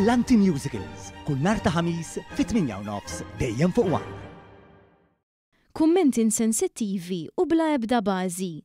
brillanti musicals. Kull nar ta' ħamis fit-8 nofs dejjem fuq Kummenti insensittivi u bla ebda bażi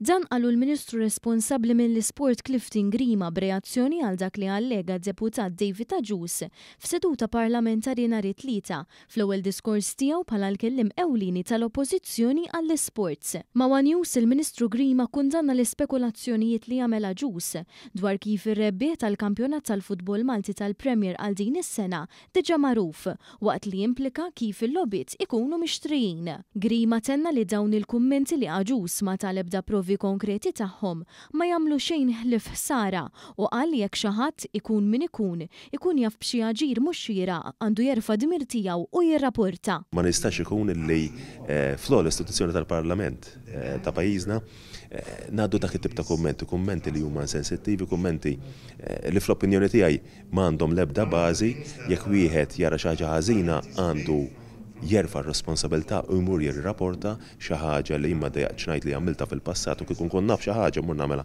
Dan għallu l-Ministru responsabli mill-Sport Clifton Grima b'reazzjoni għal dak li għallega deputat David Aġus f'seduta parlamentari nhar it-tlieta fl-ewwel diskors tiegħu bħala l-kellim ewlieni tal-Oppożizzjoni għall-Sports. Ma' News il-Ministru Grima kundanna l-ispekulazzjonijiet li għamela Aġus dwar kif ir-rebbieħ tal-kampjonat tal-futbol Malti tal-Premier għal din is-sena diġa magħruf waqt li implika kif il-lobbiet ikunu mixtrijin. Grima tenna li dawn il-kummenti li Aġus ma tal-ebda provi konkreti tagħhom ma jagħmlu xejn ħlif ħsara u qal jekk xi ħadd ikun min ikun, ikun jaf b'xi aġir mhux xieraq għandu jerfa' dmir tiegħu u jirrapporta. Ma nistax ikun illi eh, flo l-istituzzjoni tal-Parlament eh, ta' pajjiżna eh, ngħaddu dak it-tip ta' kummenti, kummenti li huma sensittivi, kummenti li fl-opinjoni tiegħi m'għandhom l-ebda bażi jekk wieħed jara xi ħażina għandu jerfa r-responsabilta u jmur jirrapporta xi ħaġa li jimma dejaq ngħid li għamilta fil-passat u kikun konnaf naf xi ħaġa mur namela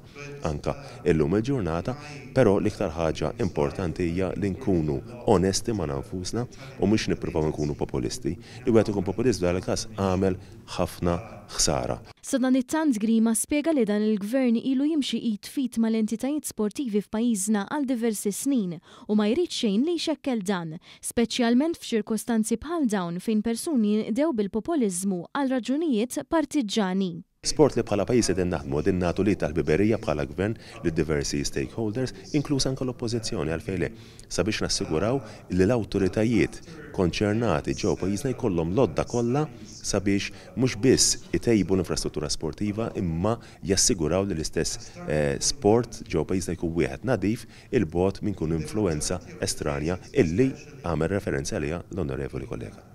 anka illum il-ġurnata, pero l-iktar ħaġa importanti hija li nkunu onesti ma' nanfusna u mhux nippruvaw nkunu populisti. Li wieħed ikun populist f'dan każ għamel ħafna ħsara it-tant Grima spiega li dan il-gvern ilu jimxi jitfit ma l-entitajiet sportivi f'pajjiżna għal diversi snin u ma jrid xejn li xekkel dan, speċjalment f'ċirkostanzi bħal dawn fejn persuni dew bil-populizmu għal raġunijiet partiġġani. Sport li bħala pajis edin naħdmu din natu li tal-biberija bħala gvern li diversi stakeholders, inkluż anka l-oppozizjoni għalfejle, sabiex nassiguraw li l-autoritajiet konċernati ġew pajjiżna jkollhom lodda kollha sabiex mhux biss itejbu l-infrastruttura sportiva imma jassiguraw li l-istess eh, sport ġew pajjiżna jkun wieħed nadif il-bot minn kun influenza estranja illi għamel referenza għalija l-onorevoli kollega.